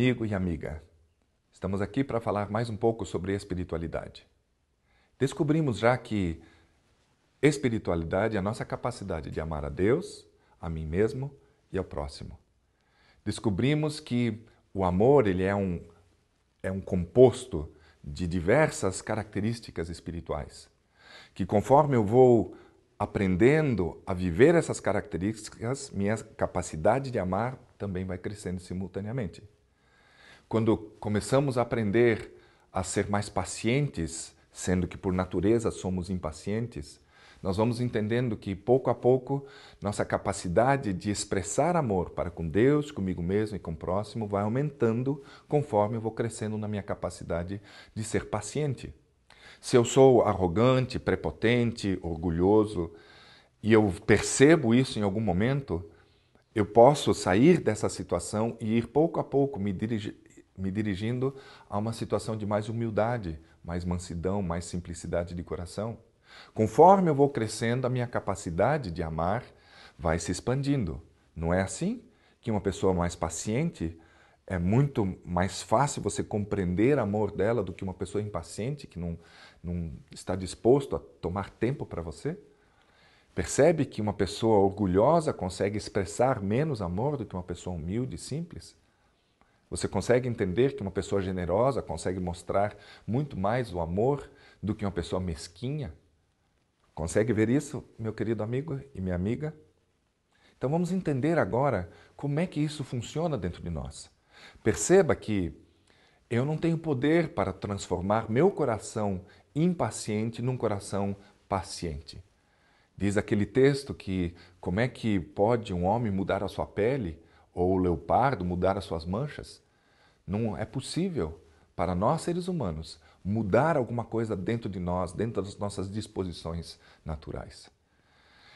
amigo e amiga. Estamos aqui para falar mais um pouco sobre espiritualidade. Descobrimos já que espiritualidade é a nossa capacidade de amar a Deus, a mim mesmo e ao próximo. Descobrimos que o amor ele é um é um composto de diversas características espirituais, que conforme eu vou aprendendo a viver essas características, minha capacidade de amar também vai crescendo simultaneamente. Quando começamos a aprender a ser mais pacientes, sendo que por natureza somos impacientes, nós vamos entendendo que pouco a pouco nossa capacidade de expressar amor para com Deus, comigo mesmo e com o próximo vai aumentando conforme eu vou crescendo na minha capacidade de ser paciente. Se eu sou arrogante, prepotente, orgulhoso e eu percebo isso em algum momento, eu posso sair dessa situação e ir pouco a pouco me dirigir, me dirigindo a uma situação de mais humildade, mais mansidão, mais simplicidade de coração. Conforme eu vou crescendo, a minha capacidade de amar vai se expandindo. Não é assim que uma pessoa mais paciente é muito mais fácil você compreender o amor dela do que uma pessoa impaciente que não, não está disposto a tomar tempo para você? Percebe que uma pessoa orgulhosa consegue expressar menos amor do que uma pessoa humilde e simples? Você consegue entender que uma pessoa generosa consegue mostrar muito mais o amor do que uma pessoa mesquinha? Consegue ver isso, meu querido amigo e minha amiga? Então vamos entender agora como é que isso funciona dentro de nós. Perceba que eu não tenho poder para transformar meu coração impaciente num coração paciente. Diz aquele texto que como é que pode um homem mudar a sua pele? ou o leopardo mudar as suas manchas. Não é possível para nós seres humanos mudar alguma coisa dentro de nós, dentro das nossas disposições naturais.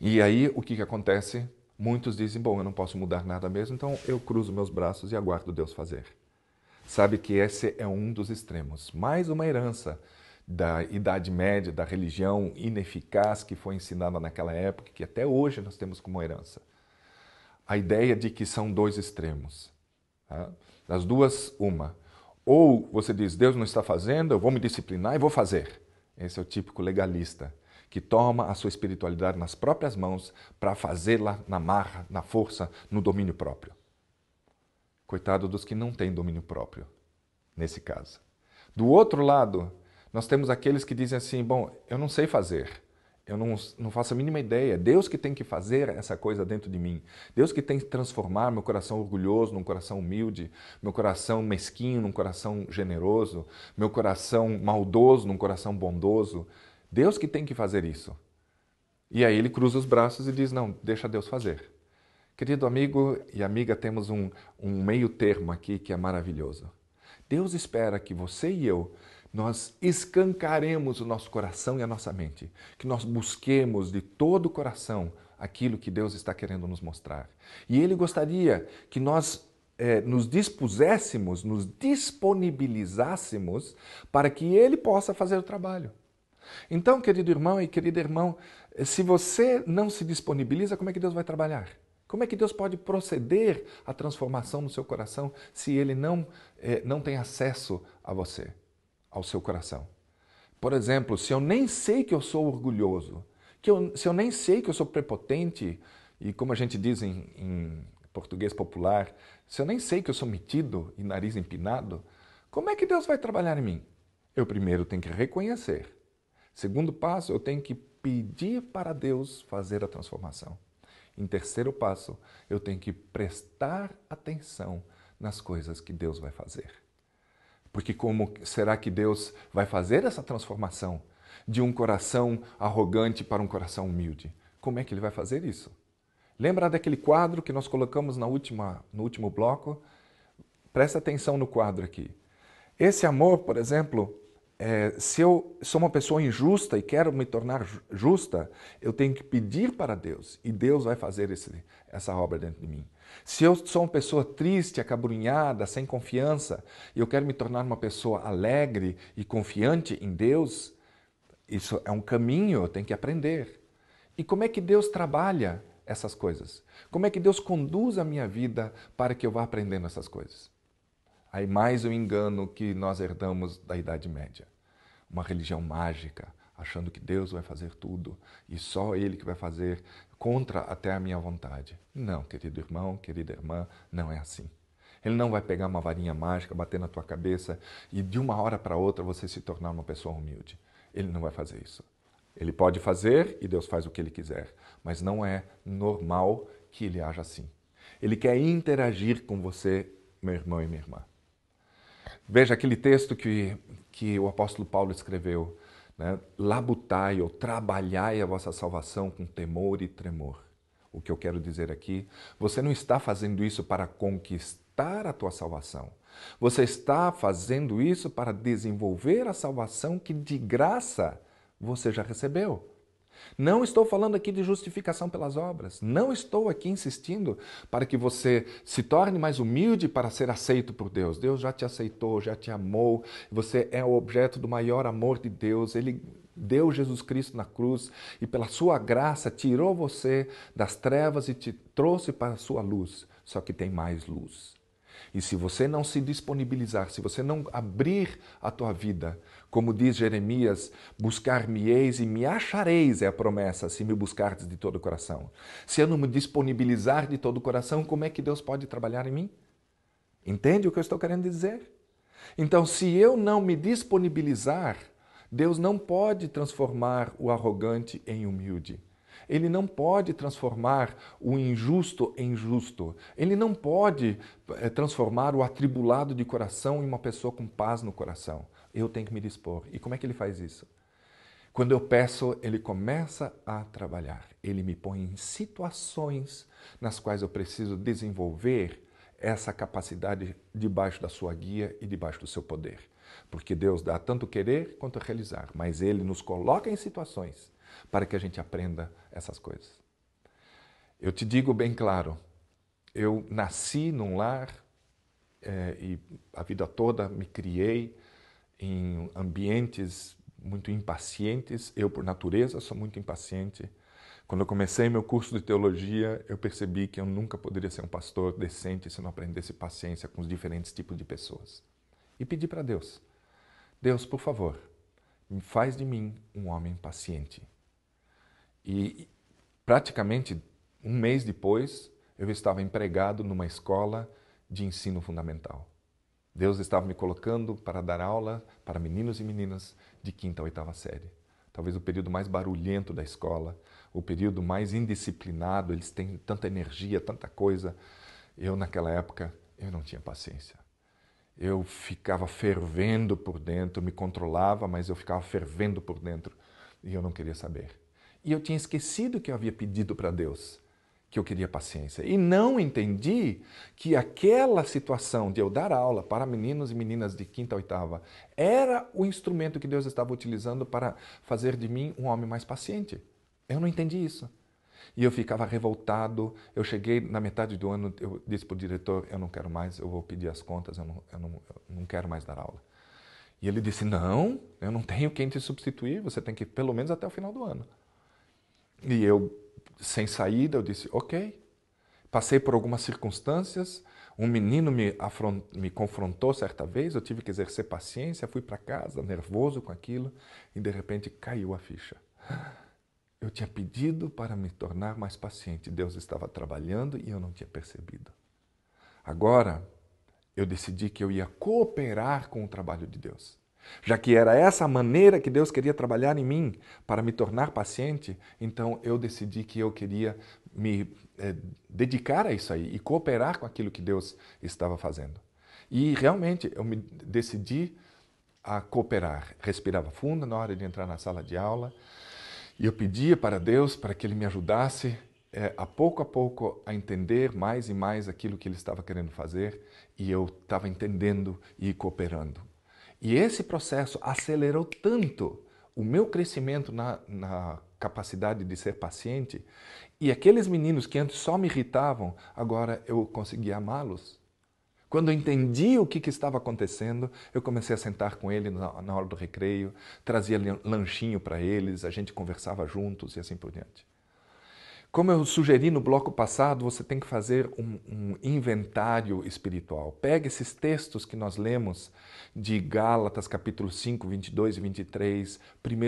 E aí o que, que acontece? Muitos dizem: Bom, eu não posso mudar nada mesmo, então eu cruzo meus braços e aguardo Deus fazer. Sabe que esse é um dos extremos, mais uma herança da Idade Média, da religião ineficaz que foi ensinada naquela época, que até hoje nós temos como herança a ideia de que são dois extremos. Tá? Das duas, uma. Ou você diz, Deus não está fazendo, eu vou me disciplinar e vou fazer. Esse é o típico legalista, que toma a sua espiritualidade nas próprias mãos para fazê-la na marra, na força, no domínio próprio. Coitado dos que não têm domínio próprio, nesse caso. Do outro lado, nós temos aqueles que dizem assim: bom, eu não sei fazer, eu não, não faço a mínima ideia. Deus que tem que fazer essa coisa dentro de mim. Deus que tem que transformar meu coração orgulhoso num coração humilde, meu coração mesquinho num coração generoso, meu coração maldoso num coração bondoso. Deus que tem que fazer isso. E aí ele cruza os braços e diz: Não, deixa Deus fazer. Querido amigo e amiga, temos um, um meio termo aqui que é maravilhoso. Deus espera que você e eu nós escancaremos o nosso coração e a nossa mente, que nós busquemos de todo o coração aquilo que Deus está querendo nos mostrar. E Ele gostaria que nós eh, nos dispuséssemos, nos disponibilizássemos para que Ele possa fazer o trabalho. Então, querido irmão e querida irmã, eh, se você não se disponibiliza, como é que Deus vai trabalhar? Como é que Deus pode proceder à transformação no seu coração se Ele não, eh, não tem acesso a você? ao seu coração. Por exemplo, se eu nem sei que eu sou orgulhoso, que eu, se eu nem sei que eu sou prepotente, e como a gente diz em, em português popular, se eu nem sei que eu sou metido e nariz empinado, como é que Deus vai trabalhar em mim? Eu primeiro tenho que reconhecer. Segundo passo, eu tenho que pedir para Deus fazer a transformação. Em terceiro passo, eu tenho que prestar atenção nas coisas que Deus vai fazer. Porque como será que Deus vai fazer essa transformação de um coração arrogante para um coração humilde? Como é que ele vai fazer isso? Lembra daquele quadro que nós colocamos na última, no último bloco? Presta atenção no quadro aqui. Esse amor, por exemplo, é, se eu sou uma pessoa injusta e quero me tornar justa, eu tenho que pedir para Deus e Deus vai fazer esse, essa obra dentro de mim. Se eu sou uma pessoa triste, acabrunhada, sem confiança, e eu quero me tornar uma pessoa alegre e confiante em Deus, isso é um caminho, eu tenho que aprender. E como é que Deus trabalha essas coisas? Como é que Deus conduz a minha vida para que eu vá aprendendo essas coisas? Aí mais o um engano que nós herdamos da Idade Média. Uma religião mágica, achando que Deus vai fazer tudo e só Ele que vai fazer contra até a minha vontade. Não, querido irmão, querida irmã, não é assim. Ele não vai pegar uma varinha mágica, bater na tua cabeça e de uma hora para outra você se tornar uma pessoa humilde. Ele não vai fazer isso. Ele pode fazer e Deus faz o que ele quiser, mas não é normal que ele haja assim. Ele quer interagir com você, meu irmão e minha irmã. Veja aquele texto que, que o apóstolo Paulo escreveu, né? Labutai ou trabalhai a vossa salvação com temor e tremor. O que eu quero dizer aqui, você não está fazendo isso para conquistar a tua salvação. Você está fazendo isso para desenvolver a salvação que de graça você já recebeu. Não estou falando aqui de justificação pelas obras. Não estou aqui insistindo para que você se torne mais humilde para ser aceito por Deus. Deus já te aceitou, já te amou. Você é o objeto do maior amor de Deus. Ele deu Jesus Cristo na cruz e, pela sua graça, tirou você das trevas e te trouxe para a sua luz. Só que tem mais luz. E se você não se disponibilizar, se você não abrir a tua vida, como diz Jeremias, buscar-me-eis e me achareis é a promessa, se me buscardes de todo o coração. Se eu não me disponibilizar de todo o coração, como é que Deus pode trabalhar em mim? Entende o que eu estou querendo dizer? Então, se eu não me disponibilizar, Deus não pode transformar o arrogante em humilde. Ele não pode transformar o injusto em justo. Ele não pode eh, transformar o atribulado de coração em uma pessoa com paz no coração. Eu tenho que me dispor. E como é que ele faz isso? Quando eu peço, ele começa a trabalhar. Ele me põe em situações nas quais eu preciso desenvolver essa capacidade debaixo da sua guia e debaixo do seu poder. Porque Deus dá tanto querer quanto realizar, mas ele nos coloca em situações para que a gente aprenda essas coisas. Eu te digo bem claro, eu nasci num lar é, e a vida toda me criei em ambientes muito impacientes. Eu, por natureza, sou muito impaciente. Quando eu comecei meu curso de teologia, eu percebi que eu nunca poderia ser um pastor decente se não aprendesse paciência com os diferentes tipos de pessoas. E pedi para Deus: Deus, por favor, faz de mim um homem paciente. E praticamente um mês depois, eu estava empregado numa escola de ensino fundamental. Deus estava me colocando para dar aula para meninos e meninas de quinta a oitava série. Talvez o período mais barulhento da escola, o período mais indisciplinado, eles têm tanta energia, tanta coisa. Eu, naquela época, eu não tinha paciência. Eu ficava fervendo por dentro, me controlava, mas eu ficava fervendo por dentro e eu não queria saber. E eu tinha esquecido que eu havia pedido para Deus que eu queria paciência. E não entendi que aquela situação de eu dar aula para meninos e meninas de quinta a oitava era o instrumento que Deus estava utilizando para fazer de mim um homem mais paciente. Eu não entendi isso. E eu ficava revoltado. Eu cheguei na metade do ano, eu disse para o diretor: Eu não quero mais, eu vou pedir as contas, eu não, eu não, eu não quero mais dar aula. E ele disse: Não, eu não tenho quem te substituir, você tem que ir pelo menos até o final do ano. E eu, sem saída, eu disse, ok. Passei por algumas circunstâncias, um menino me, me, confrontou certa vez, eu tive que exercer paciência, fui para casa nervoso com aquilo e de repente caiu a ficha. Eu tinha pedido para me tornar mais paciente, Deus estava trabalhando e eu não tinha percebido. Agora, eu decidi que eu ia cooperar com o trabalho de Deus. Já que era essa maneira que Deus queria trabalhar em mim para me tornar paciente, então eu decidi que eu queria me eh, dedicar a isso aí e cooperar com aquilo que Deus estava fazendo. E realmente eu me decidi a cooperar. Respirava fundo na hora de entrar na sala de aula e eu pedia para Deus para que Ele me ajudasse é, a pouco a pouco a entender mais e mais aquilo que Ele estava querendo fazer e eu estava entendendo e cooperando. E esse processo acelerou tanto o meu crescimento na, na capacidade de ser paciente. E aqueles meninos que antes só me irritavam, agora eu consegui amá-los. Quando eu entendi o que, que, estava acontecendo, eu comecei a sentar com ele na, na hora do recreio, trazia lanchinho para eles, a gente conversava juntos e assim por diante. Como eu sugeri no bloco passado, você tem que fazer um, um, inventário espiritual. Pega esses textos que nós lemos de Gálatas, capítulo 5, 22 e 23,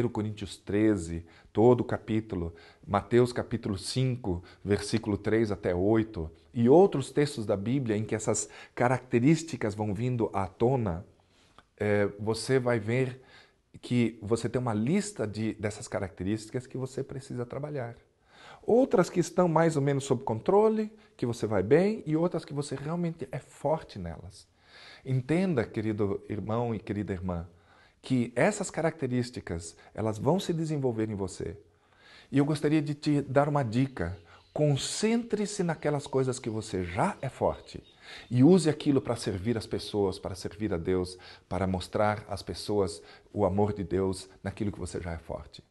1 Coríntios 13, todo o capítulo, Mateus, capítulo 5, versículo 3 até 8, e outros textos da Bíblia em que essas características vão vindo à tona, é, você vai ver que você tem uma lista de, dessas características que você precisa trabalhar outras que estão mais ou menos sob controle, que você vai bem, e outras que você realmente é forte nelas. Entenda, querido irmão e querida irmã, que essas características, elas vão se desenvolver em você. E eu gostaria de te dar uma dica. Concentre-se naquelas coisas que você já é forte e use aquilo para servir as pessoas, para servir a Deus, para mostrar às pessoas o amor de Deus naquilo que você já é forte.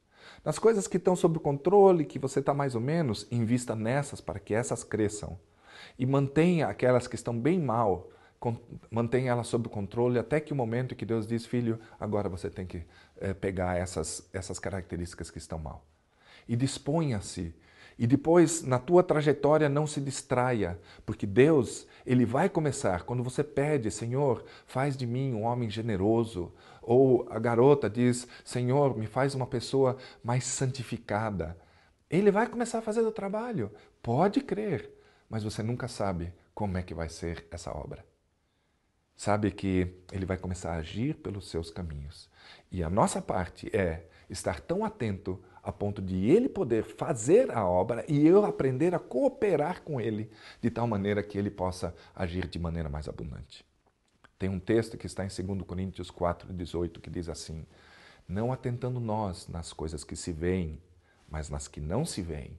Nas coisas que estão sob controle, que você está mais ou menos, invista nessas para que essas cresçam. E mantenha aquelas que estão bem mal, mantenha elas sob controle até que o momento em que Deus diz, filho, agora você tem que eh, pegar essas, essas características que estão mal. E disponha-se e depois, na tua trajetória, não se distraia, porque Deus, ele vai começar quando você pede, Senhor, faz de mim um homem generoso. Ou a garota diz, Senhor, me faz uma pessoa mais santificada. Ele vai começar a fazer o trabalho, pode crer, mas você nunca sabe como é que vai ser essa obra. Sabe que ele vai começar a agir pelos seus caminhos. E a nossa parte é estar tão atento a ponto de ele poder fazer a obra e eu aprender a cooperar com ele de tal maneira que ele possa agir de maneira mais abundante. Tem um texto que está em 2 Coríntios 4:18 que diz assim: Não atentando nós nas coisas que se veem, mas nas que não se veem,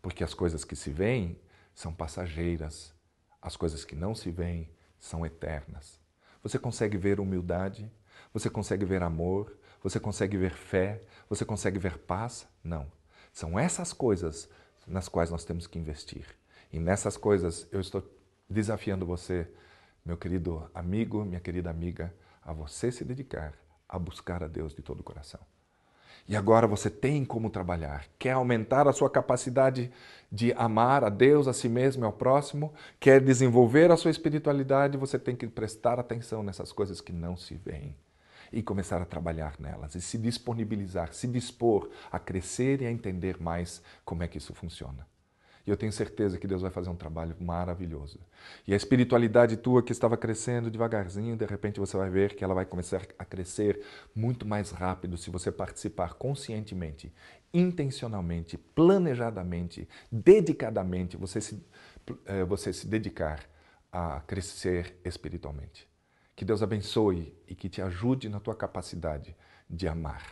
porque as coisas que se veem são passageiras, as coisas que não se veem são eternas. Você consegue ver humildade? Você consegue ver amor? Você consegue ver fé? Você consegue ver paz? Não. São essas coisas nas quais nós temos que investir. E nessas coisas eu estou desafiando você, meu querido amigo, minha querida amiga, a você se dedicar a buscar a Deus de todo o coração. E agora você tem como trabalhar. Quer aumentar a sua capacidade de amar a Deus, a si mesmo e ao próximo? Quer desenvolver a sua espiritualidade? Você tem que prestar atenção nessas coisas que não se veem e começar a trabalhar nelas e se disponibilizar, se dispor a crescer e a entender mais como é que isso funciona. E eu tenho certeza que Deus vai fazer um trabalho maravilhoso. E a espiritualidade tua que estava crescendo devagarzinho, de repente você vai ver que ela vai começar a crescer muito mais rápido se você participar conscientemente, intencionalmente, planejadamente, dedicadamente, você se, eh, você se dedicar a crescer espiritualmente. Que Deus abençoe e que te ajude na tua capacidade de amar.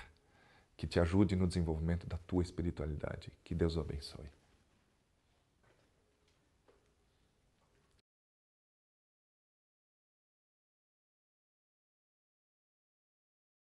Que te ajude no desenvolvimento da tua espiritualidade. Que Deus o abençoe.